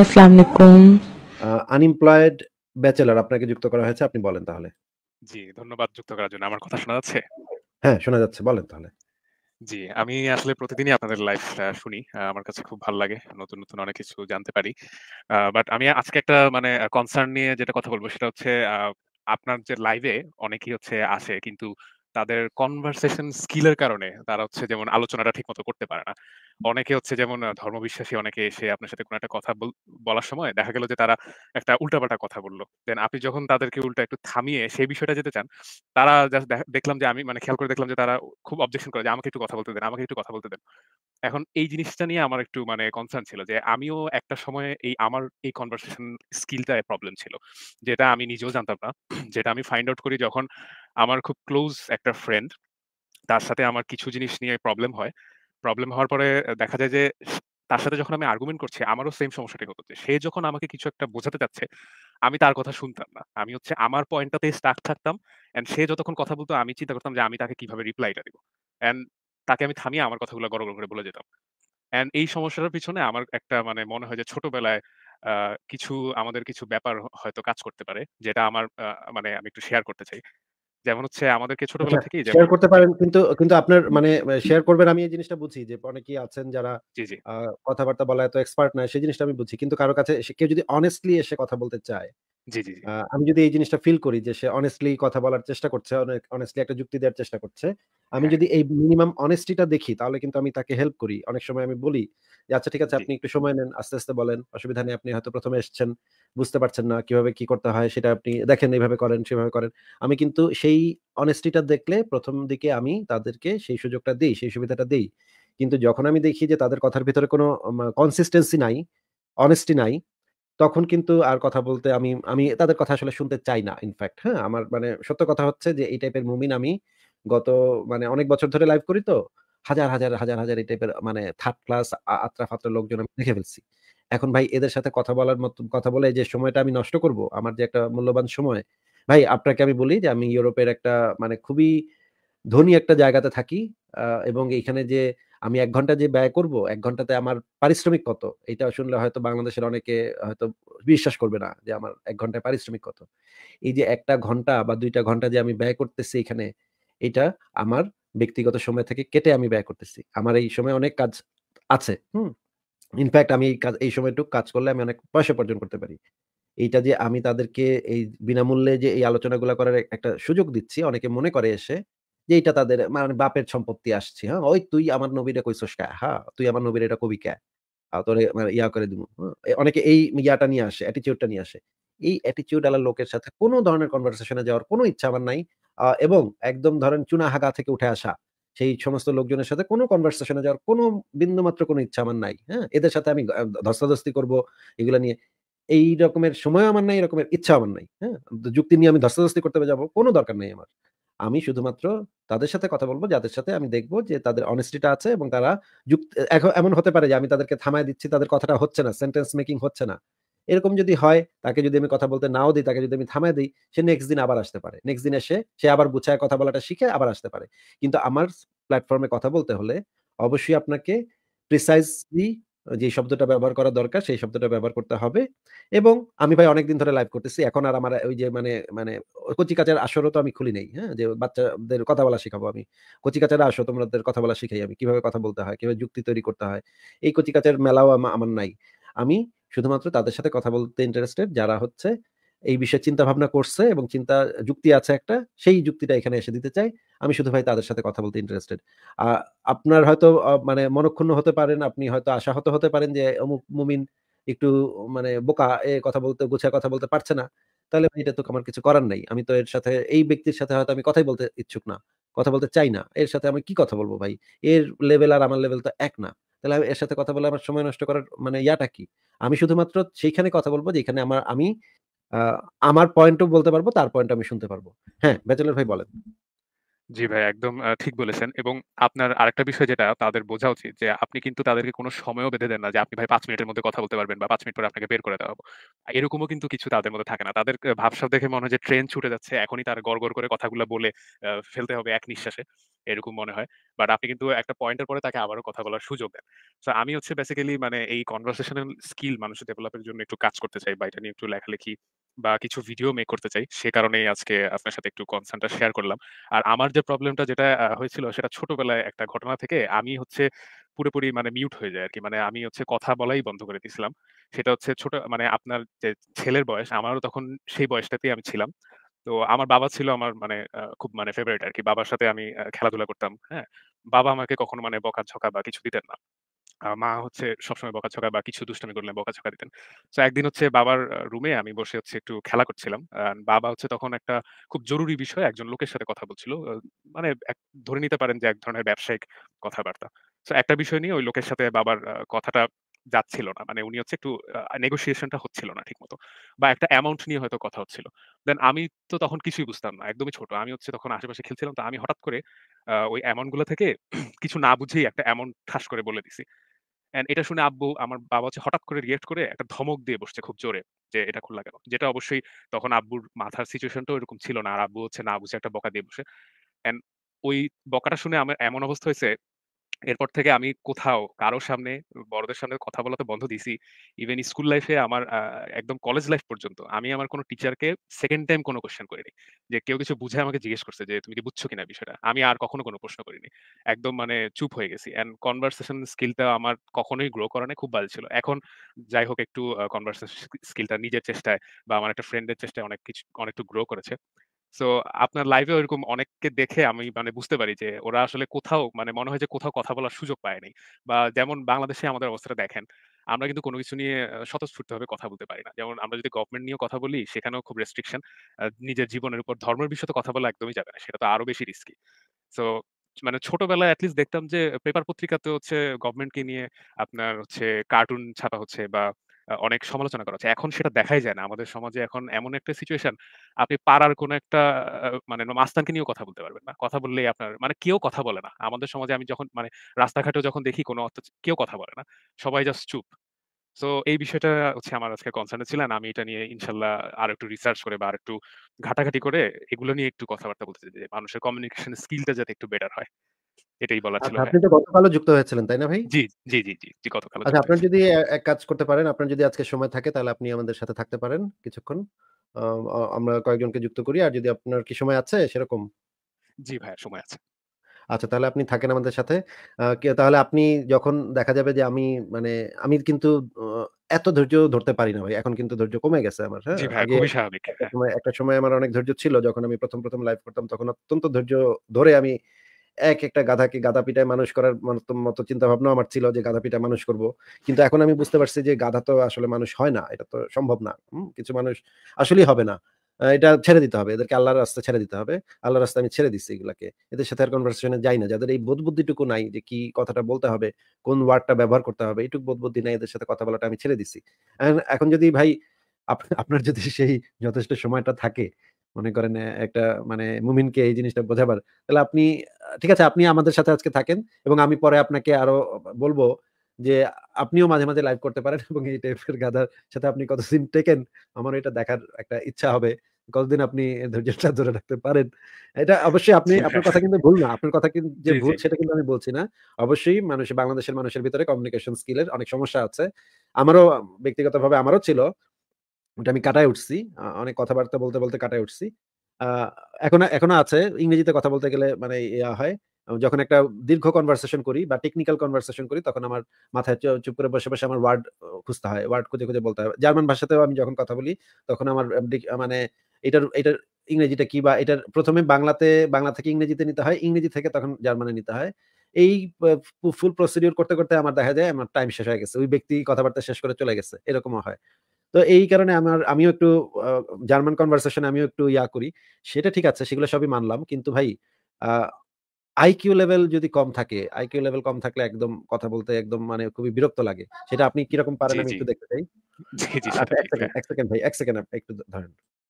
আসসালামু আলাইকুম unemployed bachelor আপনাকে যুক্ত করা হয়েছে আপনি বলেন তাহলে জি ধন্যবাদ যুক্ত করার জন্য আমার কথা শোনা যাচ্ছে হ্যাঁ শোনা যাচ্ছে বলেন তাহলে জি আমি আসলে প্রতিদিনই আপনাদের লাইফ শুনি আমার কাছে খুব ভালো লাগে নতুন নতুন অনেক কিছু জানতে পারি বাট আমি আজকে একটা মানে কনসার্ন নিয়ে যেটা কথা বলবো সেটা হচ্ছে আপনার যে লাইভে অনেকেই হচ্ছে আসে কিন্তু তাদের কনভারসেশন স্কিলের কারণে তারা হচ্ছে যেমন আলোচনাটা মতো করতে পারে না অনেকে হচ্ছে যেমন ধর্মবিশ্বাসী অনেকে এসে আপনার সাথে কোনো একটা কথা বলার সময় দেখা গেল যে তারা একটা উল্টাপাল্টা কথা বললো দেন আপনি যখন তাদেরকে উল্টা একটু থামিয়ে সেই বিষয়টা যেতে চান তারা জাস্ট দেখলাম যে আমি মানে খেয়াল করে দেখলাম যে তারা খুব অবজেকশন করে যে আমাকে একটু কথা বলতে দেন আমাকে একটু কথা বলতে দেন এখন এই জিনিসটা নিয়ে আমার একটু মানে কনসার্ন ছিল যে আমিও একটা সময়ে এই আমার এই কনভারসেশন স্কিলটা প্রবলেম ছিল যেটা আমি নিজেও জানতাম না যেটা আমি ফাইন্ড আউট করি যখন আমার খুব ক্লোজ একটা ফ্রেন্ড তার সাথে আমার কিছু জিনিস নিয়ে প্রবলেম হয় প্রবলেম হওয়ার পরে দেখা যায় যে তার সাথে যখন আমি আর্গুমেন্ট করছি আমারও সেম সমস্যাটি হচ্ছে সে যখন আমাকে কিছু একটা বোঝাতে চাচ্ছে আমি তার কথা শুনতাম না আমি হচ্ছে আমার পয়েন্টটাতে স্টাক থাকতাম অ্যান্ড সে যতক্ষণ কথা বলতো আমি চিন্তা করতাম যে আমি তাকে কিভাবে রিপ্লাইটা দিব অ্যান্ড তাকে আমি থামিয়ে আমার কথাগুলো গড় করে বলে যেতাম অ্যান্ড এই সমস্যাটার পিছনে আমার একটা মানে মনে হয় যে ছোটবেলায় কিছু আমাদের কিছু ব্যাপার হয়তো কাজ করতে পারে যেটা আমার মানে আমি একটু শেয়ার করতে চাই যেমন হচ্ছে আমাদেরকে ছোটবেলা আচ্ছা, থেকেই শেয়ার করতে পারেন কিন্তু কিন্তু আপনার মানে শেয়ার করবেন আমি এই জিনিসটা বুঝি যে অনেকেই আছেন যারা কথাবার্তা বলা এত এক্সপার্ট না সেই জিনিসটা আমি বুঝি কিন্তু কারো কাছে কেউ যদি অনেস্টলি এসে কথা বলতে চায় জি জি আমি যদি এই জিনিসটা ফিল করি যে সে অনেস্টলি কথা বলার চেষ্টা করছে অনেক অনেস্টলি একটা যুক্তি দেওয়ার চেষ্টা করছে আমি হ্যাঁ। যদি এই মিনিমাম অনেস্টিটা দেখি তাহলে কিন্তু আমি তাকে হেল্প করি অনেক সময় আমি বলি যে আচ্ছা ঠিক আছে আপনি একটু সময় নেন আস্তে আস্তে বলেন অসুবিধা নেই আপনি হয়তো প্রথমে এসছেন বুঝতে পারছেন না কিভাবে কি করতে হয় সেটা আপনি দেখেন এইভাবে করেন সেভাবে করেন আমি কিন্তু সেই অনেস্টিটা দেখলে প্রথম দিকে আমি তাদেরকে সেই সুযোগটা দিই সেই সুবিধাটা দিই কিন্তু যখন আমি দেখি যে তাদের কথার ভিতরে কোনো কনসিস্টেন্সি নাই অনেস্টি নাই তখন কিন্তু আর কথা বলতে আমি আমি তাদের কথা আসলে শুনতে চাই না ইনফ্যাক্ট হ্যাঁ আমার মানে সত্য কথা হচ্ছে যে এই টাইপের মুমিন আমি গত মানে অনেক বছর ধরে লাইভ করি তো হাজার হাজার হাজার হাজার এই টাইপের মানে থার্ড ক্লাস আত্রা ফাত্রা লোকজন আমি দেখে ফেলছি এখন ভাই এদের সাথে কথা বলার মতো কথা বলে যে সময়টা আমি নষ্ট করব আমার যে একটা মূল্যবান সময় ভাই আপনাকে আমি বলি যে আমি ইউরোপের একটা মানে খুবই ধনী একটা জায়গাতে থাকি এবং এখানে যে আমি এক ঘন্টা যে ব্যয় করব এক ঘন্টাতে আমার পারিশ্রমিক কত এটা শুনলে হয়তো বাংলাদেশের অনেকে হয়তো বিশ্বাস করবে না যে আমার এক ঘন্টায় পারিশ্রমিক কত এই যে একটা ঘন্টা বা দুইটা ঘন্টা যে আমি ব্যয় করতেছি এখানে এটা আমার ব্যক্তিগত সময় থেকে কেটে আমি ব্যয় করতেছি আমার এই সময় অনেক কাজ আছে হুম ইনফ্যাক্ট আমি এই কাজ এই সময়টুকু কাজ করলে আমি অনেক পয়সা উপার্জন করতে পারি এইটা যে আমি তাদেরকে এই বিনামূল্যে যে এই আলোচনাগুলো করার একটা সুযোগ দিচ্ছি অনেকে মনে করে এসে যে এটা তাদের মানে বাপের সম্পত্তি আসছে হ্যাঁ ওই তুই আমার নবীরা কইছস কা হ্যাঁ তুই আমার নবীর এটা কবি কা তোরে মানে ইয়া করে দিব অনেকে এই ইয়াটা নিয়ে আসে অ্যাটিচিউডটা নিয়ে আসে এই অ্যাটিচিউড আলা লোকের সাথে কোনো ধরনের কনভারসেশনে যাওয়ার কোনো ইচ্ছা আমার নাই এবং একদম ধরেন হাগা থেকে উঠে আসা সেই সমস্ত লোকজনের সাথে কোনো কনভার্সেশনে যাওয়ার কোনো মাত্র কোনো ইচ্ছা আমার নাই হ্যাঁ এদের সাথে আমি ধস্তাধস্তি করব এগুলো নিয়ে এই রকমের সময় আমার নাই এরকমের ইচ্ছা আমার নাই হ্যাঁ যুক্তি নিয়ে আমি ধস্তাধস্তি করতে যাবো কোনো দরকার নেই আমার আমি শুধুমাত্র তাদের সাথে কথা বলবো যাদের সাথে আমি দেখব যে তাদের অনেস্টিটা আছে এবং তারা যুক্তি এখন এমন হতে পারে যে আমি তাদেরকে থামায় দিচ্ছি তাদের কথাটা হচ্ছে না সেন্টেন্স মেকিং হচ্ছে না এরকম যদি হয় তাকে যদি আমি কথা বলতে নাও দিই তাকে যদি আমি থামায় দিই সে নেক্সট দিন আবার আসতে পারে নেক্সট দিন এসে সে আবার গুছায় কথা বলাটা শিখে আবার আসতে পারে কিন্তু আমার প্ল্যাটফর্মে কথা বলতে হলে অবশ্যই আপনাকে প্রিসাইজলি যে শব্দটা ব্যবহার করা দরকার সেই শব্দটা ব্যবহার করতে হবে এবং আমি ভাই অনেকদিন ধরে লাইভ করতেছি এখন আর আমার ওই যে মানে মানে কচিকাচার আসরও তো আমি খুলি নেই হ্যাঁ যে বাচ্চাদের কথা বলা শেখাবো আমি কচিকাচার আসো তোমাদের কথা বলা শিখাই আমি কিভাবে কথা বলতে হয় কিভাবে যুক্তি তৈরি করতে হয় এই কচিকাচার মেলাও আমার নাই আমি শুধুমাত্র তাদের সাথে কথা বলতে ইন্টারেস্টেড যারা হচ্ছে এই বিষয়ে চিন্তা ভাবনা করছে এবং চিন্তা যুক্তি আছে একটা সেই যুক্তিটা এখানে এসে দিতে চাই আমি শুধু ভাই তাদের সাথে কথা বলতে ইন্টারেস্টেড আপনার হয়তো মানে মনক্ষুণ্ণ হতে পারেন আপনি হয়তো আশাহত হতে পারেন যে অমুক মুমিন একটু মানে বোকা এ কথা বলতে গুছিয়ে কথা বলতে পারছে না তাহলে এটা তো আমার কিছু করার নাই আমি তো এর সাথে এই ব্যক্তির সাথে হয়তো আমি কথাই বলতে ইচ্ছুক না কথা বলতে চাই না এর সাথে আমি কি কথা বলবো ভাই এর লেভেল আর আমার লেভেল তো এক না তাহলে এর সাথে কথা বলে আমার সময় নষ্ট করার মানে ইয়াটা কি আমি শুধুমাত্র সেইখানে কথা বলবো যেখানে আমার আমি আমার পয়েন্টও বলতে পারবো তার পয়েন্ট আমি শুনতে পারবো হ্যাঁ ব্যাচেলার ভাই বলেন জি ভাই, একদম ঠিক বলেছেন এবং আপনার আরেকটা বিষয় যেটা তাদের বোঝা উচিত যে আপনি কিন্তু তাদেরকে কোনো সময়ও বেঁধে দেন না যে আপনি ভাই পাঁচ মিনিটের মধ্যে কথা বলতে পারবেন বা পাঁচ মিনিট পরে আপনাকে বের করে দেওয়া হবে। এরকমও কিন্তু কিছু তাদের মধ্যে থাকে না। তাদের ভাবসাব দেখে মনে হয় যে ট্রেন ছুটে যাচ্ছে। এখনই তারা গড় করে কথাগুলো বলে ফেলতে হবে এক নিঃশ্বাসে। এরকম মনে হয়। বাট আপনি কিন্তু একটা পয়েন্টের পরে তাকে আবারও কথা বলার সুযোগ দেন। তো আমি হচ্ছে বেসিক্যালি মানে এই কনভার্সেশনাল স্কিল মানুষের ডেভেলপ এর জন্য একটু কাজ করতে চাই বা এটা নিয়ে একটু লেখালেখি বা কিছু ভিডিও মেক করতে চাই সে কারণে আজকে আপনার সাথে একটু কনসার্নটা শেয়ার করলাম আর আমার যে প্রবলেমটা যেটা হয়েছিল সেটা ছোটবেলায় একটা ঘটনা থেকে আমি হচ্ছে পুরোপুরি মানে মিউট হয়ে যায় আর কি মানে আমি হচ্ছে কথা বলাই বন্ধ করে দিয়েছিলাম সেটা হচ্ছে ছোট মানে আপনার যে ছেলের বয়স আমারও তখন সেই বয়সটাতেই আমি ছিলাম তো আমার বাবা ছিল আমার মানে আহ, খুব মানে ফেভারিট আর কি বাবার সাথে আমি খেলাধুলা করতাম হ্যাঁ বাবা আমাকে কখনো মানে বকাঝকা বা কিছু দিতেন না মা হচ্ছে সবসময় বকাঝকা বা কিছু দুষ্টামি করলে বকাছকা দিতেন। তো একদিন হচ্ছে বাবার রুমে আমি বসে হচ্ছে একটু খেলা করছিলাম। বাবা হচ্ছে তখন একটা খুব জরুরি বিষয় একজন লোকের সাথে কথা বলছিল। মানে এক ধরে নিতে পারেন যে এক ধরনের ব্যবসায়িক কথাবার্তা। তো একটা বিষয় নিয়ে ওই লোকের সাথে বাবার কথাটা যাচ্ছিল না মানে উনি হচ্ছে একটু নেগোসিয়েশনটা হচ্ছিল না ঠিক মতো বা একটা অ্যামাউন্ট নিয়ে হয়তো কথা হচ্ছিল দেন আমি তো তখন কিছুই বুঝতাম না একদমই ছোট আমি হচ্ছে তখন আশেপাশে খেলছিলাম তো আমি হঠাৎ করে ওই অ্যামাউন্টগুলো থেকে কিছু না বুঝেই একটা অ্যামাউন্ট ঠাস করে বলে দিছি অ্যান্ড এটা শুনে আব্বু আমার বাবা হচ্ছে হঠাৎ করে রিয়েক্ট করে একটা ধমক দিয়ে বসছে খুব জোরে যে এটা খুললা কেন যেটা অবশ্যই তখন আব্বুর মাথার সিচুয়েশনটাও এরকম ছিল না আর আব্বু হচ্ছে না বুঝে একটা বকা দিয়ে বসে অ্যান্ড ওই বকাটা শুনে আমার এমন অবস্থা হয়েছে এরপর থেকে আমি কোথাও কারোর সামনে বড়দের সামনে কথা বলা তো বন্ধ দিছি ইভেন স্কুল লাইফে আমার একদম কলেজ লাইফ পর্যন্ত আমি আমার কোনো টিচারকে সেকেন্ড টাইম কোনো কোয়েশ্চেন করিনি যে কেউ কিছু বুঝে আমাকে জিজ্ঞেস করছে যে তুমি কি বুঝছো কিনা বিষয়টা আমি আর কখনো কোনো প্রশ্ন করিনি একদম মানে চুপ হয়ে গেছি অ্যান্ড কনভার্সেশন স্কিলটা আমার কখনোই গ্রো করা খুব ভালো ছিল এখন যাই হোক একটু কনভারসেশন স্কিলটা নিজের চেষ্টায় বা আমার একটা ফ্রেন্ডের চেষ্টায় অনেক কিছু অনেকটু গ্রো করেছে সো আপনার লাইভে ওরকম অনেককে দেখে আমি মানে বুঝতে পারি যে ওরা আসলে কোথাও মানে মনে হয় যে কোথাও কথা বলার সুযোগ পায়নি বা যেমন বাংলাদেশে আমাদের অবস্থাটা দেখেন আমরা কিন্তু কোনো কিছু নিয়ে স্বতঃস্ফূর্তভাবে কথা বলতে পারি না যেমন আমরা যদি গভর্নমেন্ট নিয়ে কথা বলি সেখানেও খুব রেস্ট্রিকশন নিজের জীবনের উপর ধর্মের বিষয়ে তো কথা বলা একদমই যাবে না সেটা তো আরো বেশি রিস্কি সো মানে ছোটবেলায় অ্যাটলিস্ট দেখতাম যে পেপার পত্রিকাতে হচ্ছে গভর্নমেন্টকে নিয়ে আপনার হচ্ছে কার্টুন ছাপা হচ্ছে বা অনেক সমালোচনা করা হচ্ছে এখন সেটা দেখাই যায় না আমাদের সমাজে এখন এমন একটা সিচুয়েশন আপনি পাড়ার কোন একটা মানে মাস্তানকে নিয়েও কথা বলতে পারবেন না কথা বললেই আপনার মানে কেউ কথা বলে না আমাদের সমাজে আমি যখন মানে রাস্তাঘাটেও যখন দেখি কোনো কেউ কথা বলে না সবাই জাস্ট চুপ সো এই বিষয়টা হচ্ছে আমার আজকে কনসার্নে ছিলেন আমি এটা নিয়ে ইনশাল্লাহ আর একটু রিসার্চ করে বা আর একটু ঘাটাঘাটি করে এগুলো নিয়ে একটু কথাবার্তা বলতে চাই যে মানুষের কমিউনিকেশন স্কিলটা যাতে একটু বেটার হয় এটাই বলা ছিল আচ্ছা, হ্যাঁ। আপনি তো গতকালও যুক্ত হয়েছিলেন তাই না ভাই জি জি জি জি জি গতকাল আচ্ছা যদি এক কাজ করতে পারেন যদি আজকে সময় থাকে তাহলে আপনি আমাদের সাথে থাকতে পারেন কিছুক্ষণ আমরা কয়েকজনকে যুক্ত করি আর যদি আপনার কি সময় আছে সেরকম জি ভাই সময় আছে আচ্ছা তাহলে আপনি থাকেন আমাদের সাথে তাহলে আপনি যখন দেখা যাবে যে আমি মানে আমি কিন্তু এত ধৈর্য ধরতে পারি না ভাই এখন কিন্তু ধৈর্য কমে গেছে আমার হ্যাঁ, হ্যাঁ। একটা সময় আমার অনেক ধৈর্য ছিল যখন আমি প্রথম প্রথম লাইভ করতাম তখন অত্যন্ত ধৈর্য ধরে আমি এক একটা গাধাকে গাধা পিটায় মানুষ করার মতো চিন্তা ভাবনা আমার ছিল যে গাধা পিটায় মানুষ করব কিন্তু এখন আমি বুঝতে পারছি যে গাধা তো আসলে মানুষ হয় না এটা তো সম্ভব না কিছু মানুষ আসলেই হবে না এটা ছেড়ে দিতে হবে এদেরকে আল্লাহর রাস্তা ছেড়ে দিতে হবে আল্লাহর রাস্তা আমি ছেড়ে দিচ্ছি এগুলাকে এদের সাথে আর কনভার্সেশনে যাই না যাদের এই বোধ বুদ্ধিটুকু নাই যে কি কথাটা বলতে হবে কোন ওয়ার্ডটা ব্যবহার করতে হবে এইটুক বোধ বুদ্ধি নাই এদের সাথে কথা বলাটা আমি ছেড়ে দিচ্ছি এখন যদি ভাই আপনার যদি সেই যথেষ্ট সময়টা থাকে মনে করেন একটা মানে মুমিনকে এই জিনিসটা বোঝাবার তাহলে আপনি ঠিক আছে আপনি আমাদের সাথে আজকে থাকেন এবং আমি পরে আপনাকে আরো বলবো যে আপনিও মাঝে মাঝে লাইভ করতে পারেন এবং এই টাইপের গাধার সাথে আপনি কতদিন টেকেন আমার এটা দেখার একটা ইচ্ছা হবে কতদিন আপনি ধৈর্যটা ধরে রাখতে পারেন এটা অবশ্যই আপনি আপনার হ্যাঁ। কথা কিন্তু ভুল না আপনার কথা কিন্তু যে ভুল সেটা কিন্তু আমি বলছি না অবশ্যই মানুষ বাংলাদেশের মানুষের ভিতরে কমিউনিকেশন স্কিলের অনেক সমস্যা আছে আমারও ব্যক্তিগতভাবে আমারও ছিল ওটা আমি কাটায় উঠছি অনেক কথাবার্তা বলতে বলতে কাটায় উঠছি এখন এখনো আছে ইংরেজিতে কথা বলতে গেলে মানে ইয়া হয় যখন একটা দীর্ঘ কনভারসেশন করি বা টেকনিক্যাল কনভারসেশন করি তখন আমার মাথায় চুপ করে বসে বসে আমার ওয়ার্ড খুঁজতে হয় ওয়ার্ড খুঁজে খুঁজে বলতে হয় জার্মান ভাষাতেও আমি যখন কথা বলি তখন আমার মানে এটার এটার ইংরেজিটা কি বা এটার প্রথমে বাংলাতে বাংলা থেকে ইংরেজিতে নিতে হয় ইংরেজি থেকে তখন জার্মানে নিতে হয় এই ফুল প্রসিডিওর করতে করতে আমার দেখা যায় আমার টাইম শেষ হয়ে গেছে ওই ব্যক্তি কথাবার্তা শেষ করে চলে গেছে এরকমও হয় তো এই কারণে আমার আমিও একটু জার্মান কনভারসেশন আমিও একটু ইয়া করি সেটা ঠিক আছে সেগুলো সবই মানলাম কিন্তু ভাই আইকিউ লেভেল যদি কম থাকে আইকিউ লেভেল কম থাকলে একদম কথা বলতে একদম মানে খুবই বিরক্ত লাগে সেটা আপনি কিরকম পারেন আমি একটু দেখতে চাই আচ্ছা, এক সেকেন্ড ভাই এক সেকেন্ড একটু ধরেন